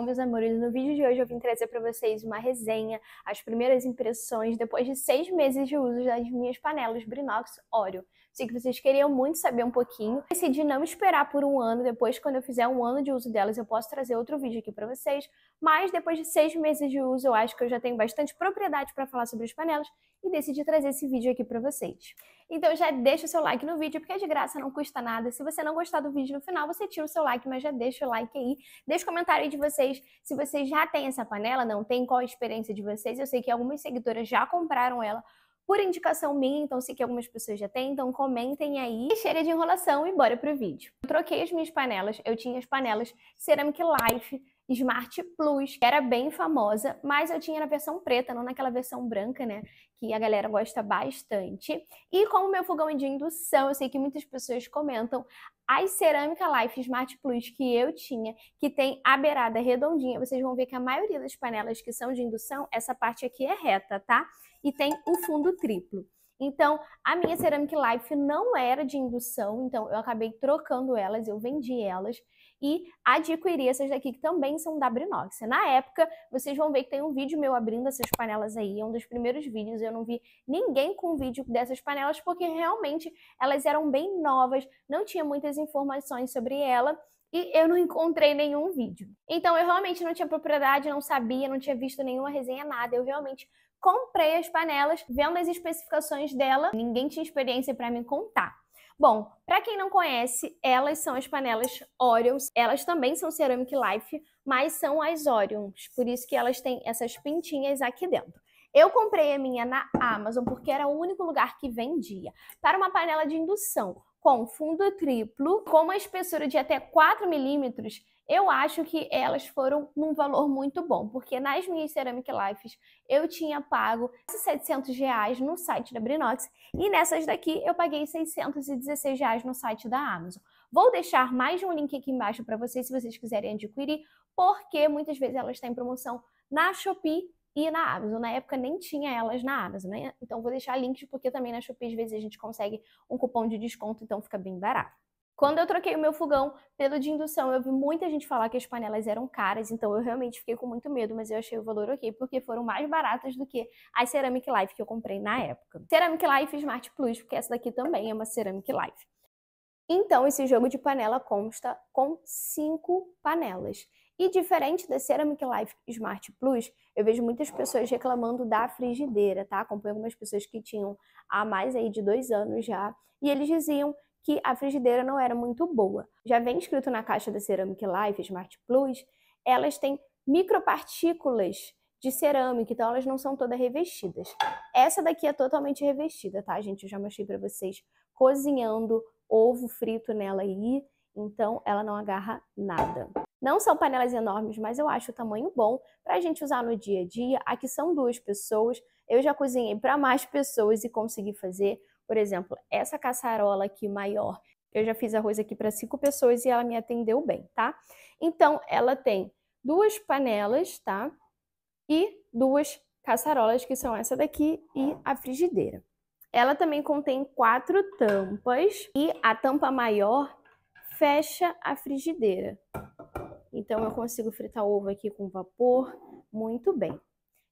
bom, meus amores? No vídeo de hoje eu vim trazer para vocês uma resenha, as primeiras impressões depois de seis meses de uso das minhas panelas Brinox Oreo. Sei que vocês queriam muito saber um pouquinho. Decidi não esperar por um ano. Depois, quando eu fizer um ano de uso delas, eu posso trazer outro vídeo aqui para vocês. Mas depois de seis meses de uso, eu acho que eu já tenho bastante propriedade para falar sobre as panelas e decidi trazer esse vídeo aqui para vocês. Então já deixa o seu like no vídeo, porque é de graça, não custa nada. Se você não gostar do vídeo no final, você tira o seu like, mas já deixa o like aí. Deixa o comentário aí de vocês se vocês já têm essa panela, não tem, qual a experiência de vocês. Eu sei que algumas seguidoras já compraram ela, por indicação minha, então sei que algumas pessoas já têm, então comentem aí. Cheira chega de enrolação e bora pro vídeo. Eu troquei as minhas panelas, eu tinha as panelas Ceramic Life, Smart Plus, que era bem famosa, mas eu tinha na versão preta, não naquela versão branca, né? Que a galera gosta bastante. E como meu fogão é de indução, eu sei que muitas pessoas comentam, as Cerâmica Life Smart Plus que eu tinha, que tem a beirada redondinha, vocês vão ver que a maioria das panelas que são de indução, essa parte aqui é reta, tá? e tem o fundo triplo. Então, a minha Ceramic Life não era de indução, então eu acabei trocando elas, eu vendi elas e adquiri essas daqui, que também são da Brinox. Na época, vocês vão ver que tem um vídeo meu abrindo essas panelas aí, é um dos primeiros vídeos, eu não vi ninguém com vídeo dessas panelas, porque realmente elas eram bem novas, não tinha muitas informações sobre ela, e eu não encontrei nenhum vídeo. Então eu realmente não tinha propriedade, não sabia, não tinha visto nenhuma resenha, nada. Eu realmente comprei as panelas, vendo as especificações dela, ninguém tinha experiência para me contar. Bom, para quem não conhece, elas são as panelas Orions. Elas também são Ceramic Life, mas são as Orions, por isso que elas têm essas pintinhas aqui dentro. Eu comprei a minha na Amazon porque era o único lugar que vendia. Para uma panela de indução com fundo triplo, com uma espessura de até 4 milímetros, eu acho que elas foram num valor muito bom, porque nas minhas Ceramic Lives eu tinha pago 700 reais no site da Brinox e nessas daqui eu paguei 616 reais no site da Amazon. Vou deixar mais um link aqui embaixo para vocês se vocês quiserem adquirir, porque muitas vezes elas estão em promoção na Shopee e na Amazon. Na época nem tinha elas na Amazon, né? Então vou deixar links porque também na Shopee às vezes a gente consegue um cupom de desconto, então fica bem barato. Quando eu troquei o meu fogão pelo de indução, eu vi muita gente falar que as panelas eram caras, então eu realmente fiquei com muito medo, mas eu achei o valor ok, porque foram mais baratas do que as Ceramic Life que eu comprei na época. Ceramic Life Smart Plus, porque essa daqui também é uma Ceramic Life. Então, esse jogo de panela consta com cinco panelas. E diferente da Ceramic Life Smart Plus, eu vejo muitas pessoas reclamando da frigideira, tá? Acompanho algumas pessoas que tinham há mais aí de dois anos já, e eles diziam que a frigideira não era muito boa. Já vem escrito na caixa da Ceramic Life Smart Plus, elas têm micropartículas de cerâmica, então elas não são todas revestidas. Essa daqui é totalmente revestida, tá, gente? Eu já mostrei para vocês cozinhando ovo frito nela aí, então ela não agarra nada. Não são panelas enormes, mas eu acho o tamanho bom para a gente usar no dia a dia. Aqui são duas pessoas, eu já cozinhei para mais pessoas e consegui fazer por exemplo, essa caçarola aqui maior, eu já fiz arroz aqui para cinco pessoas e ela me atendeu bem, tá? Então, ela tem duas panelas, tá? E duas caçarolas, que são essa daqui e a frigideira. Ela também contém quatro tampas e a tampa maior fecha a frigideira. Então eu consigo fritar ovo aqui com vapor muito bem.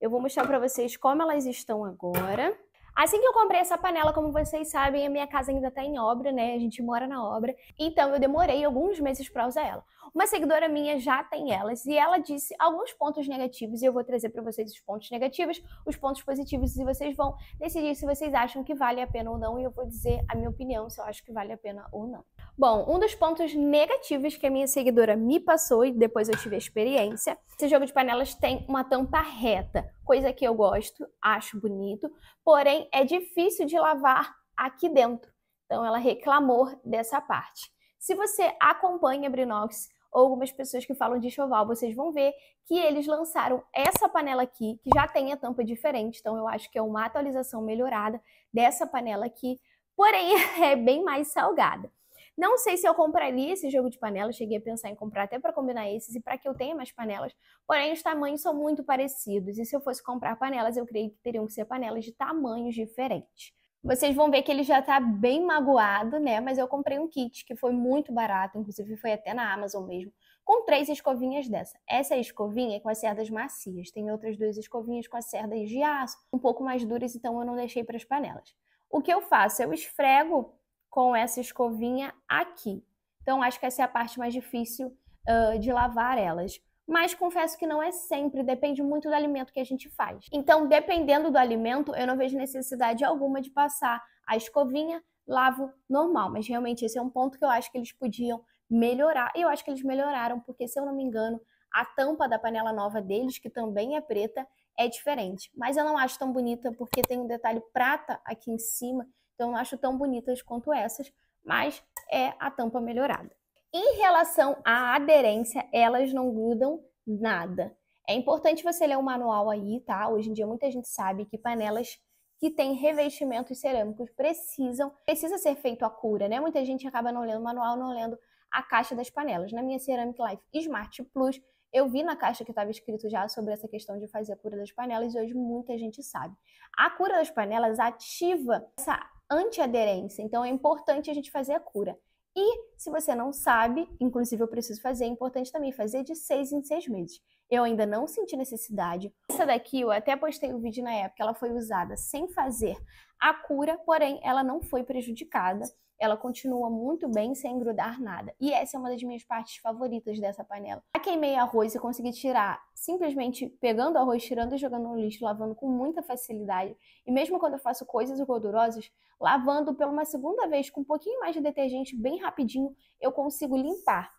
Eu vou mostrar para vocês como elas estão agora Assim que eu comprei essa panela, como vocês sabem, a minha casa ainda está em obra, né? A gente mora na obra. Então eu demorei alguns meses para usar ela. Uma seguidora minha já tem elas e ela disse alguns pontos negativos e eu vou trazer para vocês os pontos negativos, os pontos positivos e vocês vão decidir se vocês acham que vale a pena ou não e eu vou dizer a minha opinião se eu acho que vale a pena ou não. Bom, um dos pontos negativos que a minha seguidora me passou e depois eu tive a experiência, esse jogo de panelas tem uma tampa reta, coisa que eu gosto, acho bonito, porém é difícil de lavar aqui dentro. Então ela reclamou dessa parte. Se você acompanha a Brinox ou algumas pessoas que falam de choval, vocês vão ver que eles lançaram essa panela aqui, que já tem a tampa diferente, então eu acho que é uma atualização melhorada dessa panela aqui, porém é bem mais salgada. Não sei se eu compraria esse jogo de panela, cheguei a pensar em comprar até para combinar esses e para que eu tenha mais panelas, porém os tamanhos são muito parecidos. E se eu fosse comprar panelas, eu creio que teriam que ser panelas de tamanhos diferentes. Vocês vão ver que ele já tá bem magoado, né? Mas eu comprei um kit que foi muito barato, inclusive foi até na Amazon mesmo, com três escovinhas dessa. Essa é escovinha com as cerdas macias, tem outras duas escovinhas com as cerdas de aço, um pouco mais duras, então eu não deixei para as panelas. O que eu faço? Eu esfrego com essa escovinha aqui. Então, acho que essa é a parte mais difícil uh, de lavar elas. Mas confesso que não é sempre, depende muito do alimento que a gente faz. Então, dependendo do alimento, eu não vejo necessidade alguma de passar a escovinha, lavo normal. Mas realmente esse é um ponto que eu acho que eles podiam melhorar. E eu acho que eles melhoraram, porque se eu não me engano, a tampa da panela nova deles, que também é preta, é diferente. Mas eu não acho tão bonita porque tem um detalhe prata aqui em cima então, não acho tão bonitas quanto essas, mas é a tampa melhorada. Em relação à aderência, elas não grudam nada. É importante você ler o manual aí, tá? Hoje em dia muita gente sabe que panelas que têm revestimentos cerâmicos precisam, precisa ser feito a cura, né? Muita gente acaba não lendo o manual, não lendo a caixa das panelas. Na minha Ceramic Life Smart Plus, eu vi na caixa que estava escrito já sobre essa questão de fazer a cura das panelas e hoje muita gente sabe. A cura das panelas ativa essa antiaderência, então é importante a gente fazer a cura. E se você não sabe, inclusive eu preciso fazer, é importante também fazer de seis em seis meses. Eu ainda não senti necessidade. Essa daqui eu até postei o um vídeo na época, ela foi usada sem fazer a cura, porém ela não foi prejudicada. Ela continua muito bem sem grudar nada. E essa é uma das minhas partes favoritas dessa panela. Já queimei arroz e consegui tirar simplesmente pegando arroz, tirando e jogando no lixo, lavando com muita facilidade. E mesmo quando eu faço coisas gordurosas, lavando pela uma segunda vez com um pouquinho mais de detergente, bem rapidinho, eu consigo limpar.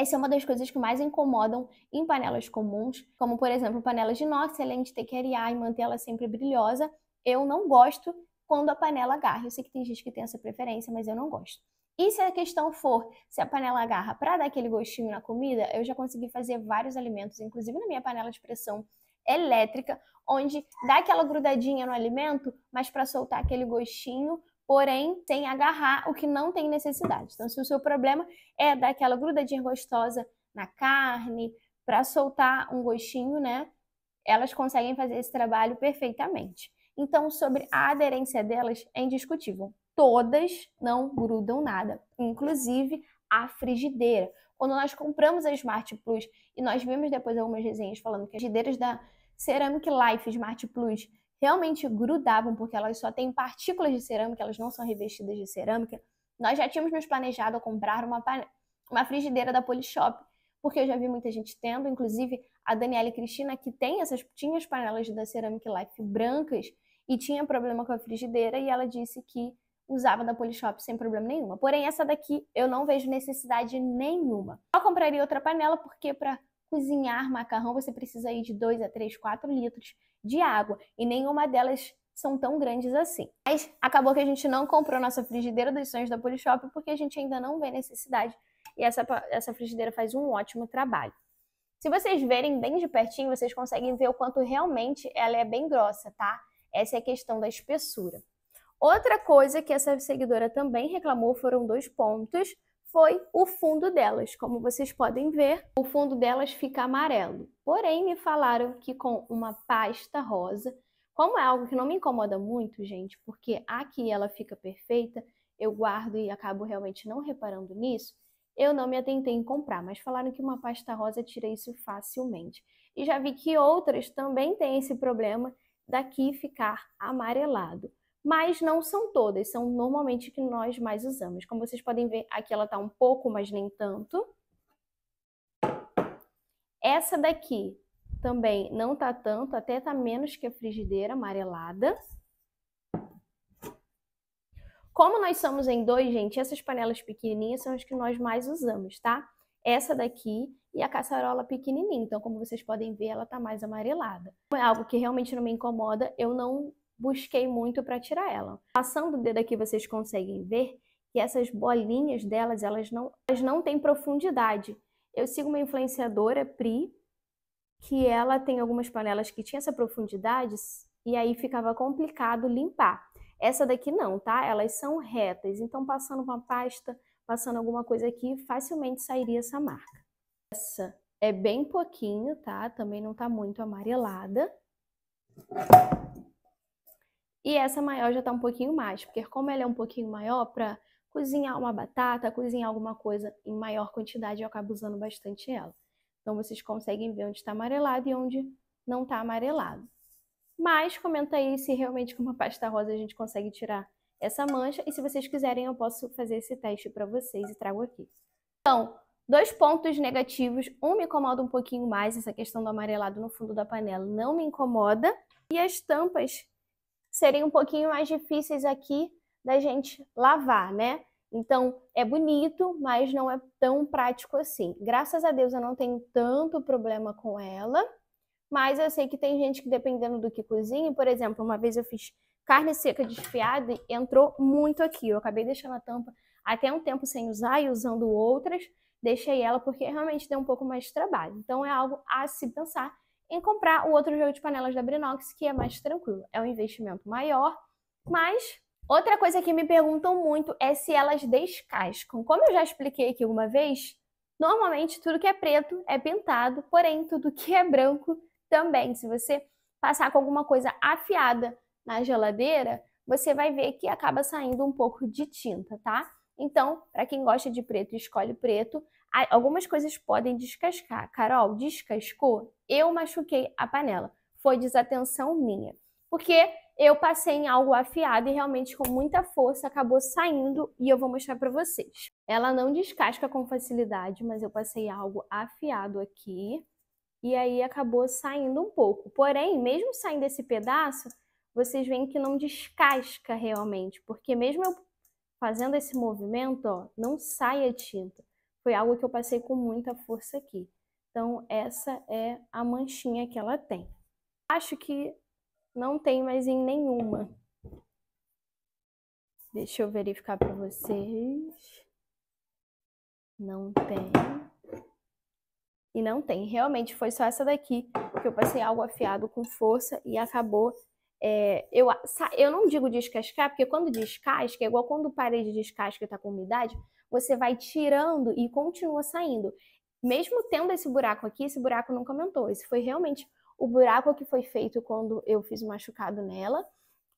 Essa é uma das coisas que mais incomodam em panelas comuns, como por exemplo panelas de inox, além de ter que arear e manter ela sempre brilhosa. Eu não gosto quando a panela agarra. Eu sei que tem gente que tem essa preferência, mas eu não gosto. E se a questão for se a panela agarra para dar aquele gostinho na comida, eu já consegui fazer vários alimentos, inclusive na minha panela de pressão elétrica, onde dá aquela grudadinha no alimento, mas para soltar aquele gostinho, porém sem agarrar o que não tem necessidade. Então, se o seu problema é dar aquela grudadinha gostosa na carne, para soltar um gostinho, né? Elas conseguem fazer esse trabalho perfeitamente. Então, sobre a aderência delas, é indiscutível. Todas não grudam nada, inclusive a frigideira. Quando nós compramos a Smart Plus e nós vimos depois algumas resenhas falando que as frigideiras da Ceramic Life Smart Plus realmente grudavam, porque elas só têm partículas de cerâmica, elas não são revestidas de cerâmica. Nós já tínhamos nos planejado comprar uma, uma frigideira da Polishop, porque eu já vi muita gente tendo, inclusive a Daniela e Cristina, que tem essas, tinha as panelas da Ceramic Life brancas e tinha problema com a frigideira, e ela disse que usava da Polishop sem problema nenhuma. Porém, essa daqui eu não vejo necessidade nenhuma. Só compraria outra panela, porque para cozinhar macarrão você precisa aí de 2 a 3, 4 litros de água e nenhuma delas são tão grandes assim. Mas acabou que a gente não comprou nossa frigideira dos sonhos da Polishop porque a gente ainda não vê necessidade e essa, essa frigideira faz um ótimo trabalho. Se vocês verem bem de pertinho, vocês conseguem ver o quanto realmente ela é bem grossa, tá? Essa é a questão da espessura. Outra coisa que essa seguidora também reclamou foram dois pontos foi o fundo delas. Como vocês podem ver, o fundo delas fica amarelo. Porém, me falaram que com uma pasta rosa, como é algo que não me incomoda muito, gente, porque aqui ela fica perfeita, eu guardo e acabo realmente não reparando nisso, eu não me atentei em comprar, mas falaram que uma pasta rosa tira isso facilmente. E já vi que outras também têm esse problema daqui ficar amarelado mas não são todas, são normalmente que nós mais usamos. Como vocês podem ver, aqui ela está um pouco, mas nem tanto. Essa daqui também não tá tanto, até tá menos que a frigideira amarelada. Como nós somos em dois, gente, essas panelas pequenininhas são as que nós mais usamos, tá? Essa daqui e a caçarola pequenininha. Então, como vocês podem ver, ela tá mais amarelada. É algo que realmente não me incomoda. Eu não busquei muito para tirar ela. Passando o dedo aqui, vocês conseguem ver que essas bolinhas delas, elas não, elas não têm profundidade. Eu sigo uma influenciadora, Pri, que ela tem algumas panelas que tinha essa profundidade e aí ficava complicado limpar. Essa daqui não, tá? Elas são retas, então passando uma pasta, passando alguma coisa aqui, facilmente sairia essa marca. Essa é bem pouquinho, tá? Também não tá muito amarelada. E essa maior já tá um pouquinho mais, porque como ela é um pouquinho maior, para cozinhar uma batata, cozinhar alguma coisa em maior quantidade, eu acabo usando bastante ela. Então vocês conseguem ver onde está amarelado e onde não está amarelado. Mas comenta aí se realmente com uma pasta rosa a gente consegue tirar essa mancha. E se vocês quiserem, eu posso fazer esse teste para vocês e trago aqui. Então, dois pontos negativos. Um me incomoda um pouquinho mais, essa questão do amarelado no fundo da panela não me incomoda. E as tampas serem um pouquinho mais difíceis aqui da gente lavar, né? Então, é bonito, mas não é tão prático assim. Graças a Deus eu não tenho tanto problema com ela, mas eu sei que tem gente que, dependendo do que cozinha, por exemplo, uma vez eu fiz carne seca desfiada e entrou muito aqui. Eu acabei deixando a tampa até um tempo sem usar e usando outras, deixei ela porque realmente deu um pouco mais de trabalho. Então, é algo a se pensar em comprar o outro jogo de panelas da Brinox, que é mais tranquilo. É um investimento maior, mas outra coisa que me perguntam muito é se elas descascam. Como eu já expliquei aqui uma vez, normalmente tudo que é preto é pintado, porém tudo que é branco também. Se você passar com alguma coisa afiada na geladeira, você vai ver que acaba saindo um pouco de tinta, tá? Então, para quem gosta de preto, escolhe preto, Algumas coisas podem descascar. Carol, descascou? Eu machuquei a panela. Foi desatenção minha. Porque eu passei em algo afiado e realmente com muita força acabou saindo e eu vou mostrar para vocês. Ela não descasca com facilidade, mas eu passei algo afiado aqui e aí acabou saindo um pouco. Porém, mesmo saindo esse pedaço, vocês veem que não descasca realmente, porque mesmo eu fazendo esse movimento, ó, não sai a tinta. Foi algo que eu passei com muita força aqui. Então, essa é a manchinha que ela tem. Acho que não tem mais em nenhuma. Deixa eu verificar para vocês. Não tem. E não tem. Realmente foi só essa daqui que eu passei algo afiado com força e acabou. É, eu, eu não digo descascar, porque quando descasca, é igual quando o parede descasca e tá com umidade, você vai tirando e continua saindo. Mesmo tendo esse buraco aqui, esse buraco não comentou. Esse foi realmente o buraco que foi feito quando eu fiz o machucado nela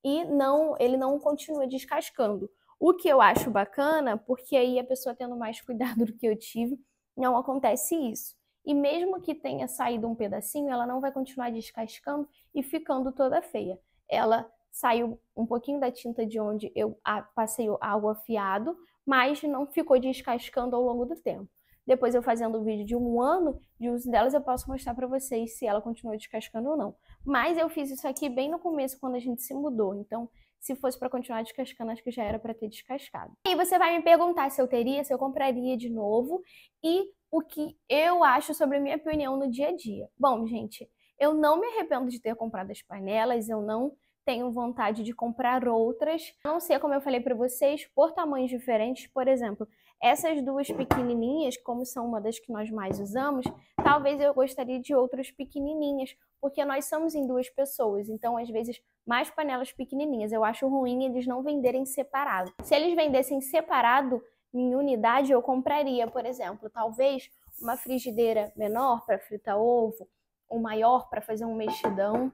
e não, ele não continua descascando. O que eu acho bacana, porque aí a pessoa tendo mais cuidado do que eu tive, não acontece isso. E mesmo que tenha saído um pedacinho, ela não vai continuar descascando e ficando toda feia. Ela saiu um pouquinho da tinta de onde eu ah, passei o algo afiado, mas não ficou descascando ao longo do tempo. Depois eu fazendo um vídeo de um ano de uso delas, eu posso mostrar para vocês se ela continua descascando ou não. Mas eu fiz isso aqui bem no começo, quando a gente se mudou. Então, se fosse para continuar descascando, acho que já era para ter descascado. E você vai me perguntar se eu teria, se eu compraria de novo e o que eu acho sobre a minha opinião no dia a dia. Bom, gente, eu não me arrependo de ter comprado as panelas, eu não tenho vontade de comprar outras. A não ser, como eu falei para vocês, por tamanhos diferentes. Por exemplo, essas duas pequenininhas, como são uma das que nós mais usamos, talvez eu gostaria de outras pequenininhas, porque nós somos em duas pessoas. Então, às vezes, mais panelas pequenininhas. Eu acho ruim eles não venderem separado. Se eles vendessem separado, em unidade, eu compraria, por exemplo, talvez uma frigideira menor para fritar ovo, um maior para fazer um mexidão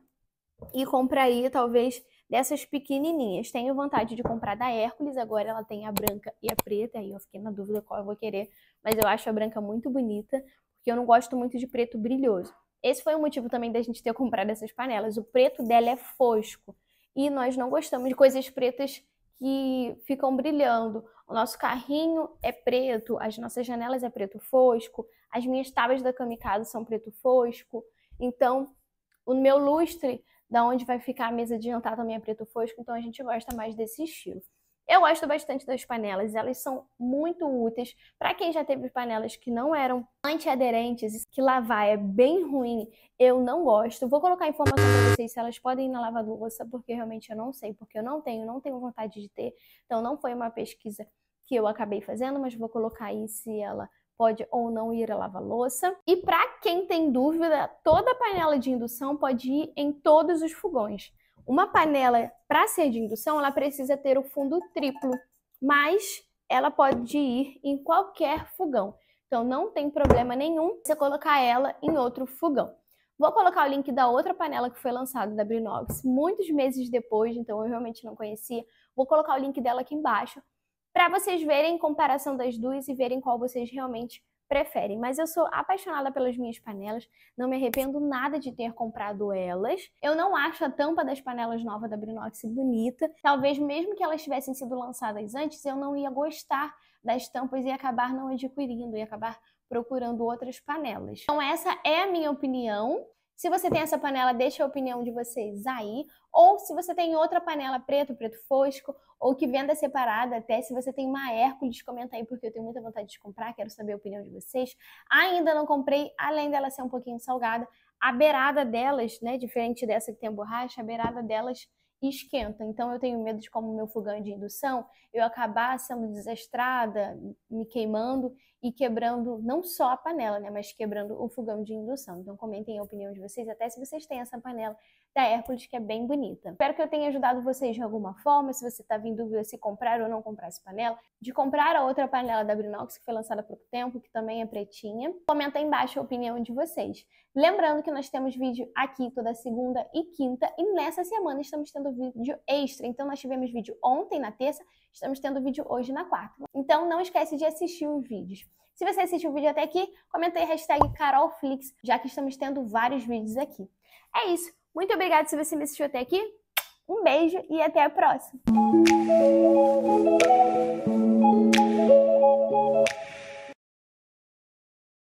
e compraria talvez dessas pequenininhas. Tenho vontade de comprar da Hércules, agora ela tem a branca e a preta, aí eu fiquei na dúvida qual eu vou querer, mas eu acho a branca muito bonita, porque eu não gosto muito de preto brilhoso. Esse foi o motivo também da gente ter comprado essas panelas. O preto dela é fosco e nós não gostamos de coisas pretas que ficam brilhando. O nosso carrinho é preto, as nossas janelas é preto fosco, as minhas tábuas da kamikaze são preto fosco. Então, o meu lustre da onde vai ficar a mesa de jantar também é preto fosco, então a gente gosta mais desse estilo. Eu gosto bastante das panelas, elas são muito úteis para quem já teve panelas que não eram antiaderentes, que lavar é bem ruim. Eu não gosto. Vou colocar informação para vocês se elas podem ir na lava-louça, porque realmente eu não sei, porque eu não tenho, não tenho vontade de ter. Então não foi uma pesquisa que eu acabei fazendo, mas vou colocar aí se ela pode ou não ir a lava-louça. E para quem tem dúvida, toda panela de indução pode ir em todos os fogões. Uma panela para ser de indução, ela precisa ter o fundo triplo, mas ela pode ir em qualquer fogão. Então não tem problema nenhum você colocar ela em outro fogão. Vou colocar o link da outra panela que foi lançada da Brinox muitos meses depois, então eu realmente não conhecia. Vou colocar o link dela aqui embaixo para vocês verem comparação das duas e verem qual vocês realmente preferem. Mas eu sou apaixonada pelas minhas panelas, não me arrependo nada de ter comprado elas. Eu não acho a tampa das panelas nova da Brinox bonita. Talvez mesmo que elas tivessem sido lançadas antes, eu não ia gostar das tampas e acabar não adquirindo e acabar procurando outras panelas. Então essa é a minha opinião. Se você tem essa panela, deixa a opinião de vocês aí. Ou se você tem outra panela preto, preto fosco, ou que venda separada, até se você tem uma Hércules, comenta aí, porque eu tenho muita vontade de comprar, quero saber a opinião de vocês. Ainda não comprei, além dela ser um pouquinho salgada, a beirada delas, né, diferente dessa que tem a borracha, a beirada delas esquenta. Então eu tenho medo de como meu fogão de indução, eu acabar sendo desastrada, me queimando e quebrando não só a panela, né, mas quebrando o fogão de indução. Então comentem a opinião de vocês, até se vocês têm essa panela, da Hércules, que é bem bonita. Espero que eu tenha ajudado vocês de alguma forma, se você estava tá em dúvida se comprar ou não comprar essa panela, de comprar a outra panela da Brinox, que foi lançada há pouco tempo, que também é pretinha. Comenta aí embaixo a opinião de vocês. Lembrando que nós temos vídeo aqui toda segunda e quinta, e nessa semana estamos tendo vídeo extra. Então, nós tivemos vídeo ontem, na terça, estamos tendo vídeo hoje, na quarta. Então, não esquece de assistir os vídeos. Se você assistiu o vídeo até aqui, comenta aí hashtag CarolFlix, já que estamos tendo vários vídeos aqui. É isso. Muito obrigada se você me assistiu até aqui. Um beijo e até a próxima!